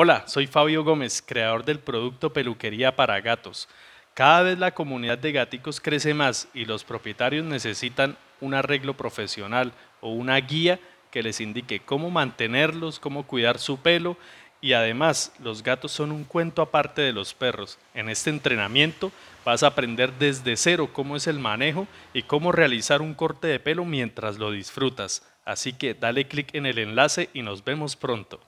Hola, soy Fabio Gómez, creador del producto Peluquería para Gatos. Cada vez la comunidad de gaticos crece más y los propietarios necesitan un arreglo profesional o una guía que les indique cómo mantenerlos, cómo cuidar su pelo y además los gatos son un cuento aparte de los perros. En este entrenamiento vas a aprender desde cero cómo es el manejo y cómo realizar un corte de pelo mientras lo disfrutas. Así que dale clic en el enlace y nos vemos pronto.